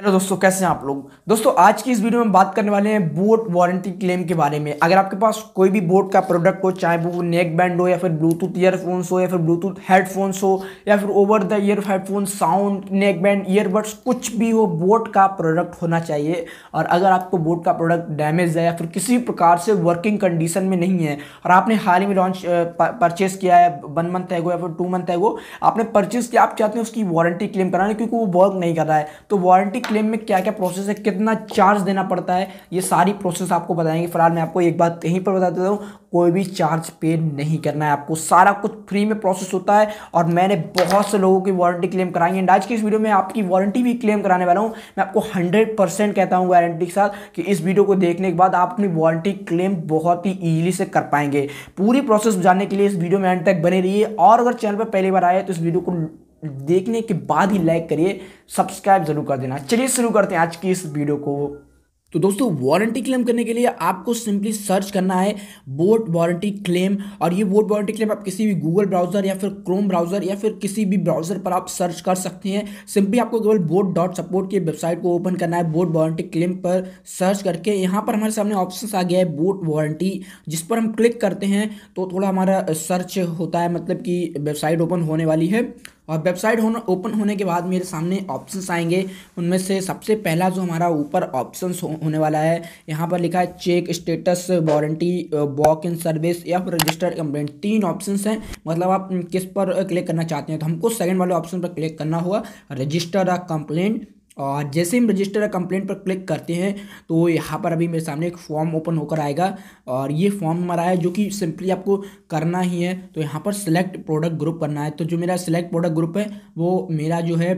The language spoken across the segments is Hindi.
हेलो दोस्तों कैसे हैं आप लोग दोस्तों आज की इस वीडियो में बात करने वाले हैं बोट वारंटी क्लेम के बारे में अगर आपके पास कोई भी बोट का प्रोडक्ट हो चाहे वो नेक बैंड हो या फिर ब्लूटूथ ईयरफोन्स हो या फिर ब्लूटूथ हेडफोन्स हो या फिर over the ear headphone sound neck band earbuds कुछ भी हो बोट का प्रोडक्ट होना चाहिए और अगर आपको बोट का प्रोडक्ट डैमेज है या फिर किसी भी प्रकार से वर्किंग कंडीशन में नहीं है और आपने हाल ही में लॉन्च परचेस किया है वन मंथ है या फिर टू मंथ है आपने परचेज किया आप चाहते हैं उसकी वारंटी क्लेम कराना क्योंकि वो वर्क नहीं कर रहा है तो वारंटी क्लेम में क्या क्या प्रोसेस है कितना चार्ज देना पड़ता है ये सारी प्रोसेस आपको बताएंगे फिलहाल मैं आपको एक बात यहीं पर बता देता हूँ कोई भी चार्ज पे नहीं करना है आपको सारा कुछ फ्री में प्रोसेस होता है और मैंने बहुत से लोगों की वारंटी क्लेम कराई है एंड आज की इस वीडियो में आपकी वारंटी भी क्लेम कराने वाला हूँ मैं आपको हंड्रेड कहता हूँ गारंटी के साथ कि इस वीडियो को देखने के बाद आप अपनी वारंटी क्लेम बहुत ही ईजिली से कर पाएंगे पूरी प्रोसेस जानने के लिए इस वीडियो में एंड तक बने रही और अगर चैनल पर पहली बार आए तो इस वीडियो को देखने के बाद ही लाइक करिए सब्सक्राइब जरूर कर देना चलिए शुरू करते हैं आज की इस वीडियो को तो दोस्तों वारंटी क्लेम करने के लिए आपको सिंपली सर्च करना है बोट वारंटी क्लेम और ये बोट वारंटी क्लेम आप किसी भी गूगल ब्राउजर या फिर क्रोम ब्राउजर या फिर किसी भी ब्राउजर पर आप सर्च कर सकते हैं सिंपली आपको केवल बोट डॉट सपोर्ट की वेबसाइट को ओपन करना है बोट वारंटी क्लेम पर सर्च करके यहाँ पर हमारे सामने ऑप्शन आ गया है बोट वारंटी जिस पर हम क्लिक करते हैं तो थोड़ा हमारा सर्च होता है मतलब कि वेबसाइट ओपन होने वाली है और वेबसाइट होना ओपन होने के बाद मेरे सामने ऑप्शंस आएंगे उनमें से सबसे पहला जो हमारा ऊपर ऑप्शंस हो, होने वाला है यहाँ पर लिखा है check status warranty walk in service या फिर रजिस्टर कंप्लेंट तीन ऑप्शंस हैं मतलब आप किस पर क्लिक करना चाहते हैं तो हमको सेकेंड वाले ऑप्शन पर क्लिक करना होगा रजिस्टर अ कंप्लेंट और जैसे हम रजिस्टर कंप्लेंट पर क्लिक करते हैं तो यहाँ पर अभी मेरे सामने एक फॉर्म ओपन होकर आएगा और ये फॉर्म हमारा है जो कि सिंपली आपको करना ही है तो यहाँ पर सिलेक्ट प्रोडक्ट ग्रुप करना है तो जो मेरा सिलेक्ट प्रोडक्ट ग्रुप है वो मेरा जो है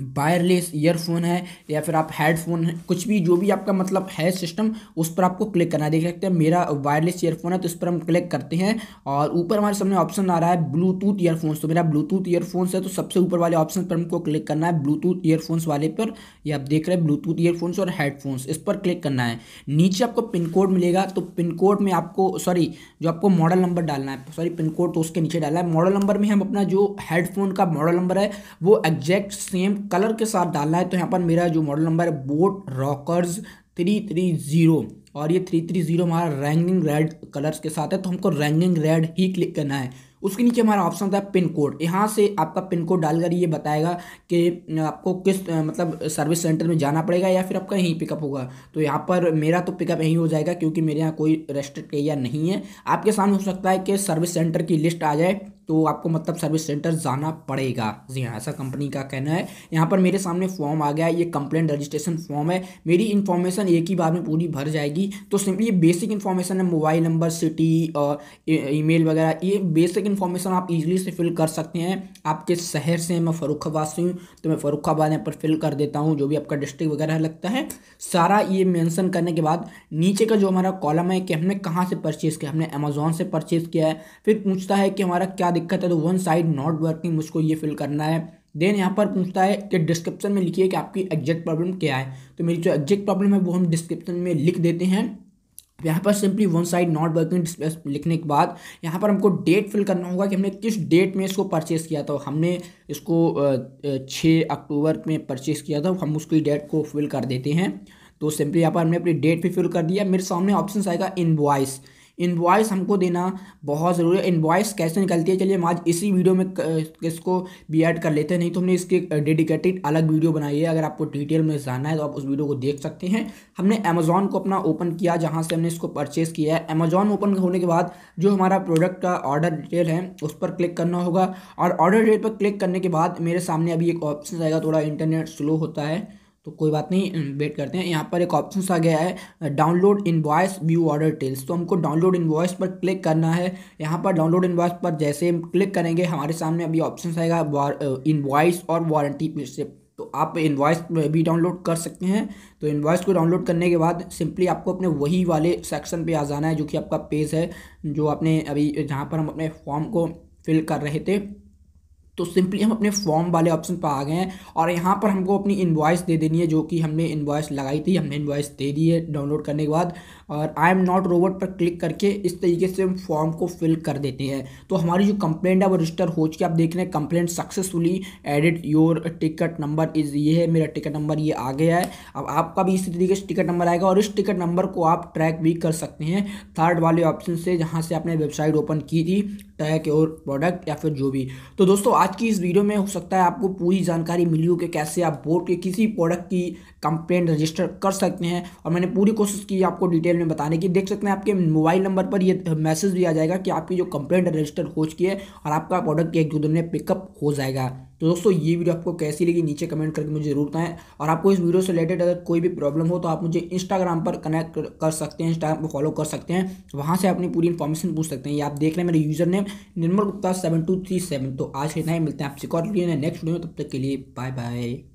वायरलेस ईयरफोन है या फिर आप हेडफोन है कुछ भी जो भी आपका मतलब है सिस्टम उस पर आपको क्लिक करना है देख सकते हैं मेरा वायरलेस ईयरफोन है तो इस पर हम क्लिक करते हैं और ऊपर हमारे सामने ऑप्शन आ रहा है ब्लूटूथ ईयरफोन्स तो मेरा ब्लूटूथ ईयरफोन्स है तो सबसे ऊपर वाले ऑप्शन पर हमको क्लिक करना है ब्लूटूथ ईयरफोन्स वाले पर या आप देख रहे हैं ब्लूटूथ ईयरफोन्स और हेडफोन्स इस पर क्लिक करना है नीचे आपको पिन कोड मिलेगा तो पिन कोड में आपको सॉरी जो आपको मॉडल नंबर डालना है सॉरी पिन कोड तो उसके नीचे डालना है मॉडल नंबर में हम अपना जो हेडफोन का मॉडल नंबर है वो एग्जैक्ट सेम कलर के साथ डालना है तो यहाँ पर मेरा जो मॉडल नंबर है boAt Rockerz three three zero और ये थ्री थ्री ज़ीरो हमारा रैंगिंग रेड कलर्स के साथ है तो हमको रैंगिंग रेड ही क्लिक करना है उसके नीचे हमारा ऑप्शन होता है पिन कोड यहाँ से आपका पिन कोड डालकर ये बताएगा कि आपको किस मतलब सर्विस सेंटर में जाना पड़ेगा या फिर आपका यहीं पिकअप होगा तो यहाँ पर मेरा तो पिकअप यहीं हो जाएगा क्योंकि मेरे यहाँ कोई रेस्ट्रिक्ट एरिया नहीं है आपके सामने हो सकता है कि सर्विस सेंटर की लिस्ट आ जाए तो आपको मतलब सर्विस सेंटर जाना पड़ेगा जी हाँ ऐसा कंपनी का कहना है यहाँ पर मेरे सामने फॉर्म आ गया है ये कंप्लेंट रजिस्ट्रेशन फॉर्म है मेरी इन्फॉर्मेशन एक ही बार में पूरी भर जाएगी तो सिंपली ये बेसिक इन्फॉर्मेशन है मोबाइल नंबर सिटी और ईमेल वगैरह ये बेसिक इन्फॉर्मेशन आप इजीली से फिल कर सकते हैं आपके शहर से मैं फ़रुखाबाद से हूँ तो मैं फ़रुखाबाद यहाँ पर फिल कर देता हूँ जो भी आपका डिस्ट्रिक्ट वगैरह लगता है सारा ये मैंसन करने के बाद नीचे का जो हमारा कॉलम है कि हमने कहाँ से परचेज़ किया हमने अमेजोन से परचेज़ किया है फिर पूछता है कि हमारा क्या क्या दिक्कत है तो वन साइड नॉट वर्किंग मुझको ये फिल करना है देन यहाँ पर पूछता है कि डिस्क्रिप्शन में लिखिए कि आपकी एग्जैक्ट प्रॉब्लम क्या है तो मेरी जो एग्जैक्ट प्रॉब्लम है वो हम डिस्क्रिप्शन में लिख देते हैं यहाँ पर simply one side not working लिखने के बाद यहाँ पर हमको डेट फिल करना होगा कि हमने किस डेट में इसको परचेस किया था हमने इसको छः अक्टूबर में परचेस किया था हम उसकी डेट को फिल कर देते हैं तो सिंपली यहाँ पर हमने अपनी डेट भी फिल कर दिया मेरे सामने ऑप्शन आएगा इन इन्वॉइस हमको देना बहुत ज़रूरी है इन्वॉइस कैसे निकलती है चलिए हम आज इसी वीडियो में इसको भी एड कर लेते हैं नहीं तो हमने इसकी डेडिकेटेड अलग वीडियो बनाई है अगर आपको डिटेल में जानना है तो आप उस वीडियो को देख सकते हैं हमने अमेज़ॉन को अपना ओपन किया जहाँ से हमने इसको परचेज़ किया है अमेजोन ओपन होने के बाद जो हमारा प्रोडक्ट का ऑर्डर डिटेल है उस पर क्लिक करना होगा और ऑर्डर डिटेल पर क्लिक करने के बाद मेरे सामने अभी एक ऑप्शन आएगा थोड़ा इंटरनेट स्लो होता है तो कोई बात नहीं वेट करते हैं यहाँ पर एक ऑप्शन आ गया है download invoice view order details तो हमको डाउनलोड इन वॉयस पर क्लिक करना है यहाँ पर डाउनलोड इन वॉयस पर जैसे हम क्लिक करेंगे हमारे सामने अभी ऑप्शन आएगा इन वॉयस uh, और वारंटी से तो आप इन्वाइस भी डाउनलोड कर सकते हैं तो इन्वाइस को डाउनलोड करने के बाद सिंपली आपको अपने वही वाले सेक्शन पे आ जाना है जो कि आपका पेज है जो आपने अभी जहाँ पर हम अपने फॉर्म को फिल कर रहे थे तो सिंपली हम अपने फॉर्म वाले ऑप्शन पर आ गए हैं और यहाँ पर हमको अपनी इन्वाइस दे देनी है जो कि हमने इन्वाइस लगाई थी हमने इन्वाइस दे दी है डाउनलोड करने के बाद और आई एम नॉट रोबोट पर क्लिक करके इस तरीके से हम फॉर्म को फिल कर देते हैं तो हमारी जो कंप्लेंट है वो रजिस्टर हो चुकी आप देख रहे हैं complaint successfully edit your ticket number is ये है मेरा टिकट नंबर ये आ गया है अब आपका भी इसी तरीके से टिकट नंबर आएगा और इस टिकट नंबर को आप ट्रैक भी कर सकते हैं थर्ड वाले ऑप्शन से जहाँ से आपने वेबसाइट ओपन की थी सकता है कि और प्रोडक्ट या फिर जो भी तो दोस्तों आज की इस वीडियो में हो सकता है आपको पूरी जानकारी मिली हो कि कैसे आप बोर्ड के किसी प्रोडक्ट की कंप्लेंट रजिस्टर कर सकते हैं और मैंने पूरी कोशिश की आपको डिटेल में बताने की देख सकते हैं आपके मोबाइल नंबर पर यह मैसेज भी आ जाएगा कि आपकी जो कंप्लेंट रजिस्टर हो चुकी है और आपका प्रोडक्ट एक दो दिन में पिकअप हो जाएगा तो दोस्तों ये वीडियो आपको कैसी लगी नीचे कमेंट करके मुझे जरूर बताएं और आपको इस वीडियो से रिलेटेड अगर कोई भी प्रॉब्लम हो तो आप मुझे इंस्टाग्राम पर कनेक्ट कर सकते हैं इंस्टाग्राम पर फॉलो कर सकते हैं वहाँ से अपनी पूरी इन्फॉर्मेशन पूछ सकते हैं या आप देख रहे हैं मेरे user name Nirmal Gupta seven two three seven तो आज इतना ही मिलते हैं आपसे और नेक्स्ट वीडियो तब तक के लिए बाय बाय